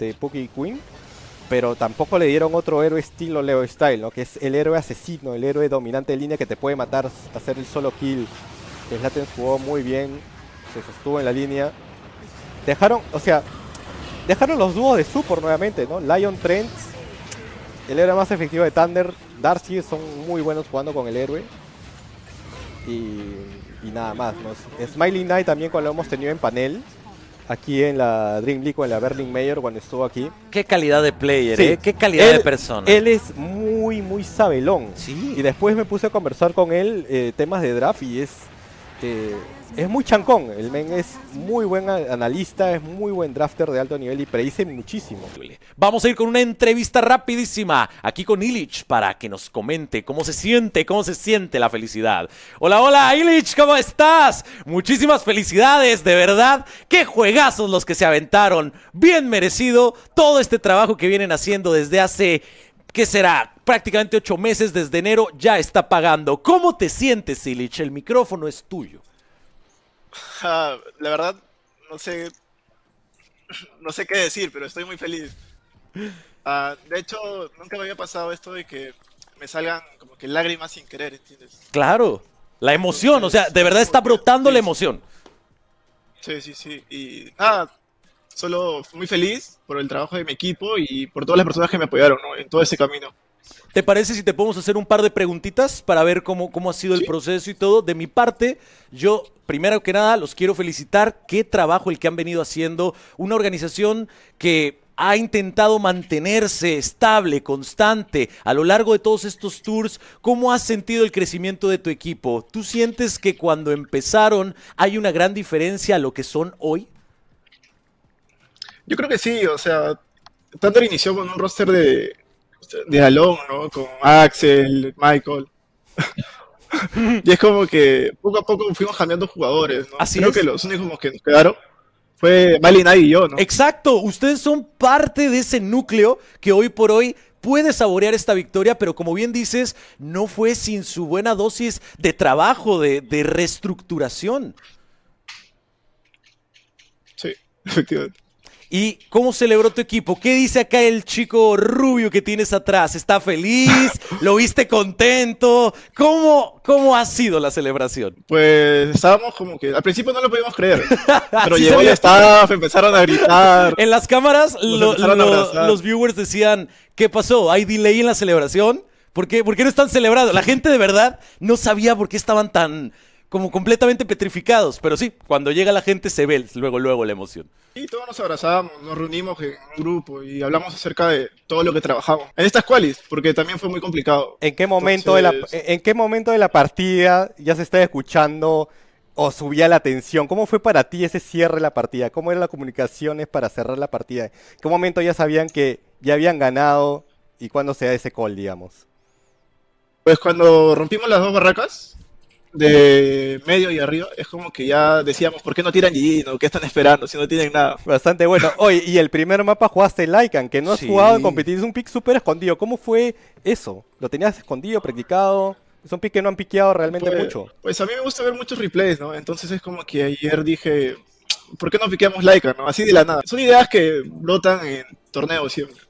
de Poki Queen, pero tampoco le dieron otro héroe estilo Leo Style, que es el héroe asesino, el héroe dominante de línea que te puede matar, hacer el solo kill. Slaten jugó muy bien, se sostuvo en la línea. Dejaron, o sea, dejaron los dúos de support nuevamente, ¿no? Lion Trent, el héroe más efectivo de Thunder, Darcy son muy buenos jugando con el héroe. Y, nada más, Smiling Smiley Knight también cuando lo hemos tenido en panel, aquí en la Dream League o en la Berlin Mayor cuando estuvo aquí. Qué calidad de player, ¿eh? qué calidad de persona. Él es muy, muy sabelón. Sí. Y después me puse a conversar con él eh, temas de draft y es este, es muy chancón. El men es muy buen analista, es muy buen drafter de alto nivel y predice muchísimo. Vamos a ir con una entrevista rapidísima aquí con Illich para que nos comente cómo se siente, cómo se siente la felicidad. Hola, hola Illich, ¿cómo estás? Muchísimas felicidades, de verdad. Qué juegazos los que se aventaron. Bien merecido todo este trabajo que vienen haciendo desde hace ¿Qué será prácticamente ocho meses desde enero, ya está pagando. ¿Cómo te sientes, Silich? El micrófono es tuyo. la verdad, no sé, no sé qué decir, pero estoy muy feliz. Ah, de hecho, nunca me había pasado esto de que me salgan como que lágrimas sin querer, ¿entiendes? Claro, la emoción, o sea, de verdad está brotando la emoción. Sí, sí, sí. Y nada, Solo muy feliz por el trabajo de mi equipo y por todas las personas que me apoyaron en todo ese camino. ¿Te parece si te podemos hacer un par de preguntitas para ver cómo, cómo ha sido el proceso y todo? De mi parte, yo primero que nada los quiero felicitar. Qué trabajo el que han venido haciendo. Una organización que ha intentado mantenerse estable, constante a lo largo de todos estos tours. ¿Cómo has sentido el crecimiento de tu equipo? ¿Tú sientes que cuando empezaron hay una gran diferencia a lo que son hoy? Yo creo que sí, o sea, Thunder inició con un roster de, de Alon, ¿no? Con Axel, Michael. y es como que poco a poco fuimos cambiando jugadores, ¿no? Así creo que los únicos que nos quedaron fue Malina y yo, ¿no? Exacto, ustedes son parte de ese núcleo que hoy por hoy puede saborear esta victoria, pero como bien dices, no fue sin su buena dosis de trabajo, de, de reestructuración. Sí, efectivamente. ¿Y cómo celebró tu equipo? ¿Qué dice acá el chico rubio que tienes atrás? ¿Está feliz? ¿Lo viste contento? ¿Cómo, cómo ha sido la celebración? Pues estábamos como que al principio no lo podíamos creer, pero llegó el staff, empezaron a gritar. En las cámaras los viewers decían, ¿qué pasó? ¿Hay delay en la celebración? ¿Por qué, ¿Por qué no están celebrando? La gente de verdad no sabía por qué estaban tan como completamente petrificados, pero sí, cuando llega la gente se ve luego, luego la emoción. Y todos nos abrazábamos, nos reunimos en un grupo y hablamos acerca de todo lo que trabajamos. En estas cuales, porque también fue muy complicado. ¿En qué momento, de, la, ¿en qué momento de la partida ya se estaba escuchando o subía la tensión? ¿Cómo fue para ti ese cierre de la partida? ¿Cómo eran las comunicaciones para cerrar la partida? ¿En qué momento ya sabían que ya habían ganado y cuándo se da ese call, digamos? Pues cuando rompimos las dos barracas, de medio y arriba, es como que ya decíamos, ¿por qué no tiran no ¿Qué están esperando si no tienen nada? Bastante bueno. Hoy, y el primer mapa jugaste Lycan, que no has jugado en competir, es un pick súper escondido. ¿Cómo fue eso? ¿Lo tenías escondido, practicado? Es un pick que no han piqueado realmente pues, mucho. Pues a mí me gusta ver muchos replays, ¿no? Entonces es como que ayer dije, ¿por qué no piqueamos Lycan, Así de la nada. Son ideas que brotan en torneos siempre.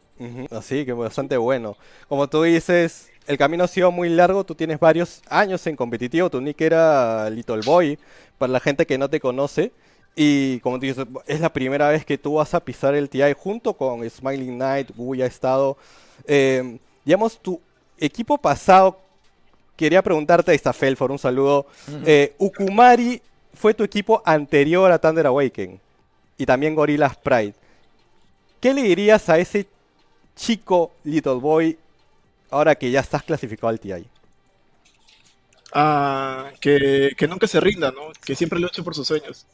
Así que bastante bueno. Como tú dices, el camino ha sido muy largo, tú tienes varios años en competitivo, tu nick era Little Boy, para la gente que no te conoce. Y como te dices es la primera vez que tú vas a pisar el TI junto con Smiling Knight, Wu ha estado. Em, digamos, tu equipo pasado, quería preguntarte, ahí está por un saludo. Eh, Ukumari fue tu equipo anterior a Thunder Awaken y también Gorilla Pride. ¿Qué le dirías a ese chico, Little Boy, ahora que ya estás clasificado al TI? Ah, que, nunca se rinda, ¿no? Que siempre luche por sus sueños.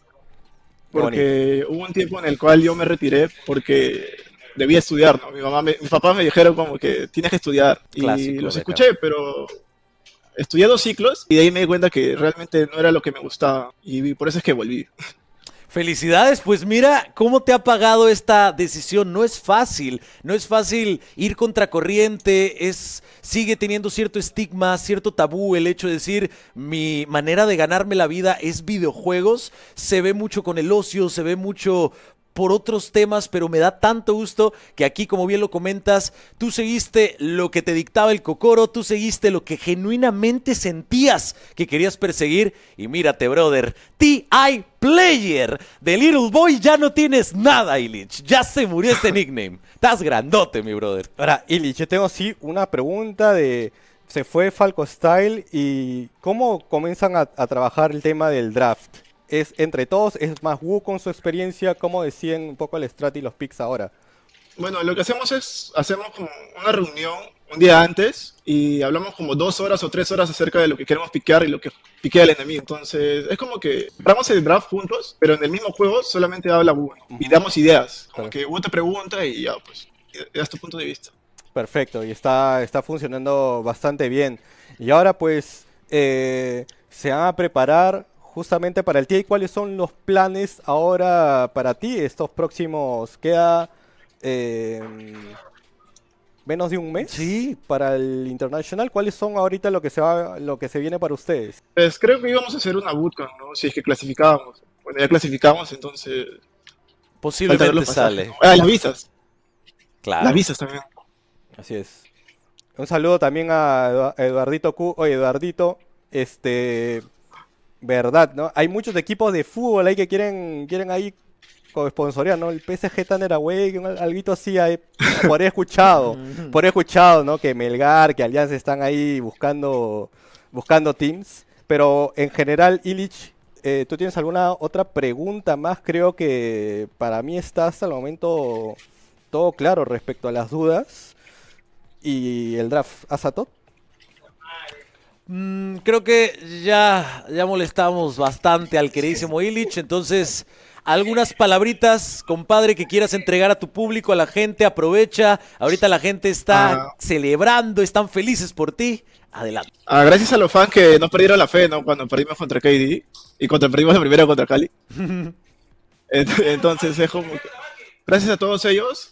Porque hubo un tiempo en el cual yo me retiré porque debía estudiar, ¿no? Mi mamá, me, me dijeron como que tienes que estudiar. y los escuché, pero estudié dos ciclos y de ahí me di cuenta que realmente no era lo que me gustaba. Y por eso es que volví. Felicidades, pues mira cómo te ha pagado esta decisión. No es fácil, no es fácil ir contracorriente, es, sigue teniendo cierto estigma, cierto tabú el hecho de decir mi manera de ganarme la vida es videojuegos. Se ve mucho con el ocio, se ve mucho por otros temas, pero me da tanto gusto que aquí, como bien lo comentas, tú seguiste lo que te dictaba el cocoro, tú seguiste lo que genuinamente sentías que querías perseguir. Y mírate, brother, T.I. Player de Little Boy ya no tienes nada, Illich. Ya se murió ese nickname. Estás grandote, mi brother. Ahora, Illich, yo tengo así una pregunta de se fue Falco Style y cómo comienzan a, a, trabajar el tema del draft es entre todos, es más Wu con su experiencia, como decían un poco el Strat y los Picks ahora. Bueno, lo que hacemos es, hacemos como una reunión un día antes y hablamos como dos horas o tres horas acerca de lo que queremos piquear y lo que piquea el enemigo. Entonces, es como que vamos el draft juntos, pero en el mismo juego solamente habla Wu y damos ideas. Como que Wu te pregunta y ya, pues, das tu punto de vista. Perfecto, y está, está funcionando bastante bien. Y ahora, pues, eh, se van a preparar justamente para el TI. ¿Cuáles son los planes ahora para ti estos próximos? Queda eh, menos de un mes sí. para el Internacional. ¿Cuáles son ahorita lo que se va, lo que se viene para ustedes? Pues creo que íbamos a hacer una bootcamp, ¿no? Si es que clasificábamos. Bueno, ya clasificamos, entonces. Posiblemente sale. Ah, las visas. Claro. Las visas también. Así es. Un saludo también a Eduardito Q. Oye, Eduardito, este Verdad, ¿no? Hay muchos equipos de fútbol ahí que quieren, quieren ahí sponsorear, ¿no? El PSG Tanner Away, algo así, por he escuchado, mm. por he escuchado, ¿no? Que Melgar, que Alianza están ahí buscando, buscando teams. Pero en general, Illich, eh, ¿tú tienes alguna otra pregunta más? Creo que para mí está hasta el momento todo claro respecto a las dudas. ¿Y el draft Asatot? Mm, creo que ya, ya molestamos bastante al queridísimo Illich, entonces algunas palabritas, compadre, que quieras entregar a tu público, a la gente, aprovecha. Ahorita la gente está ah. celebrando, están felices por ti. Adelante. Ah, gracias a los fans que no perdieron la fe, ¿no? Cuando perdimos contra KD y cuando perdimos la primera contra Cali. Entonces es como Gracias a todos ellos,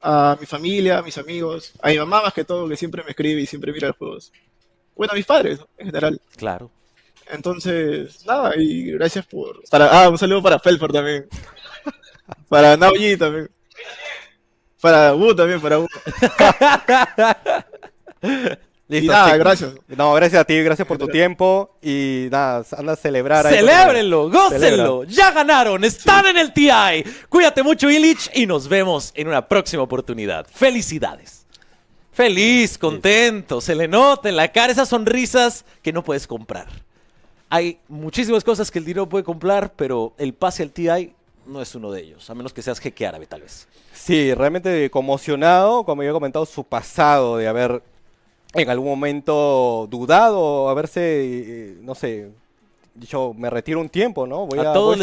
a, mi familia, a mis amigos, a mi mamá más que todo, que siempre me escribe y siempre mira los juegos bueno, mis padres, en general. Claro. Entonces, nada, y gracias por... Para, ah, un saludo para Felper también. para Naoyi también. Para Wu también, para Wu. Listo, gracias. No, gracias a ti, gracias por tu tiempo. Y nada, anda a celebrar. Celébrenlo, gócenlo. Ya ganaron, están en el TI. Cuídate mucho, Illich, y nos vemos en una próxima oportunidad. Felicidades. Feliz, contento, se le nota en la cara esas sonrisas que no puedes comprar. Hay muchísimas cosas que el dinero puede comprar, pero el pase al TI no es uno de ellos, a menos que seas jeque árabe tal vez. Sí, realmente conmocionado, como yo he comentado, su pasado de haber en algún momento dudado, haberse, eh, no sé, dicho, me retiro un tiempo, ¿no? Voy a, estudiar, a todos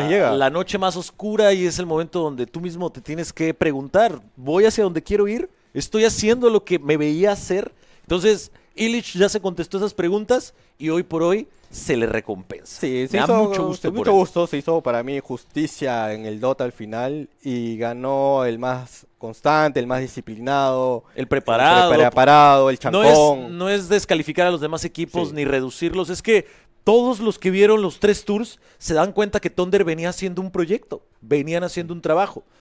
les llega la noche más oscura y es el momento donde tú mismo te tienes que preguntar, ¿voy hacia donde quiero ir? Estoy haciendo lo que me veía hacer. Entonces, Illich ya se contestó esas preguntas y hoy por hoy se le recompensa. Sí, se hizo, mucho gusto. Se, mucho gusto, se hizo para mí justicia en el Dota al final y ganó el más constante, el más disciplinado, el preparado, el preparado, el champón. No es, descalificar a los demás equipos ni reducirlos, es que todos los que vieron los tres tours se dan cuenta que Thunder venía haciendo un proyecto, venían haciendo un trabajo.